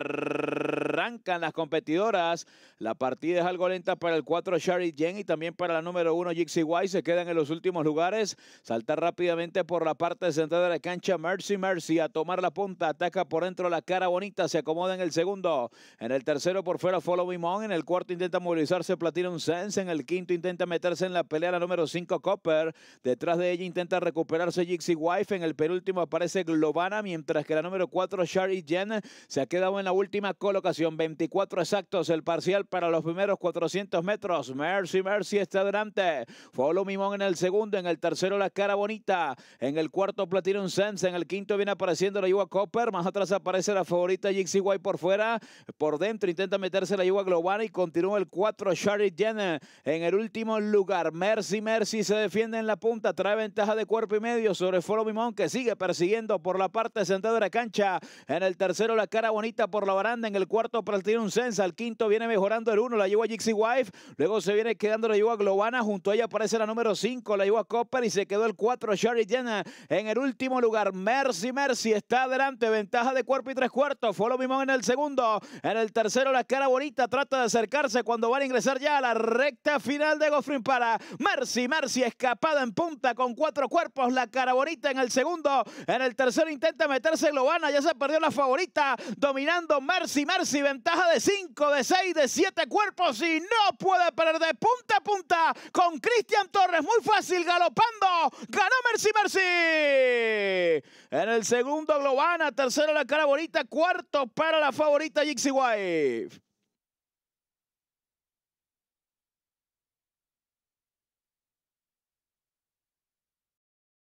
Arrancan las competidoras. La partida es algo lenta para el 4 Shari Jen y también para la número 1 Jixi White. Se quedan en los últimos lugares. Salta rápidamente por la parte central de la cancha Mercy Mercy a tomar la punta. Ataca por dentro la cara bonita. Se acomoda en el segundo. En el tercero por fuera Follow Me En el cuarto intenta movilizarse Platinum Sense. En el quinto intenta meterse en la pelea la número 5 Copper. Detrás de ella intenta recuperarse Jixi Wife. En el penúltimo aparece Globana mientras que la número 4 Shari Jen se ha quedado en última colocación. 24 exactos el parcial para los primeros 400 metros. Mercy Mercy está adelante. Follow Mimón en el segundo. En el tercero, la cara bonita. En el cuarto, Platinum Sense. En el quinto viene apareciendo la Yuga Copper. Más atrás aparece la favorita Jixi White por fuera. Por dentro intenta meterse la Yuga Global y continúa el 4 Charlie Jenner. En el último lugar, Mercy Mercy se defiende en la punta. Trae ventaja de cuerpo y medio sobre Follow Mimón que sigue persiguiendo por la parte central de la cancha. En el tercero, la cara bonita por la baranda. En el cuarto para el un Sensa. el quinto viene mejorando el uno. La lleva Jixi Wife. Luego se viene quedando la lleva Globana. Junto a ella aparece la número 5. La lleva Copper y se quedó el 4. Sherry Jenna en el último lugar. Mercy Mercy está adelante. Ventaja de cuerpo y tres cuartos. Fue lo mismo en el segundo. En el tercero la cara bonita trata de acercarse cuando van a ingresar ya a la recta final de Goffrin para Mercy. Mercy escapada en punta con cuatro cuerpos. La cara bonita en el segundo. En el tercero intenta meterse Globana. Ya se perdió la favorita. Dominando Mercy. Mercy, ventaja de 5, de 6, de 7 cuerpos y no puede perder punta a punta con Cristian Torres. Muy fácil, galopando. Ganó Mercy, Mercy. En el segundo, Globana. Tercero, la cara bonita. Cuarto, para la favorita, Jixi Wife.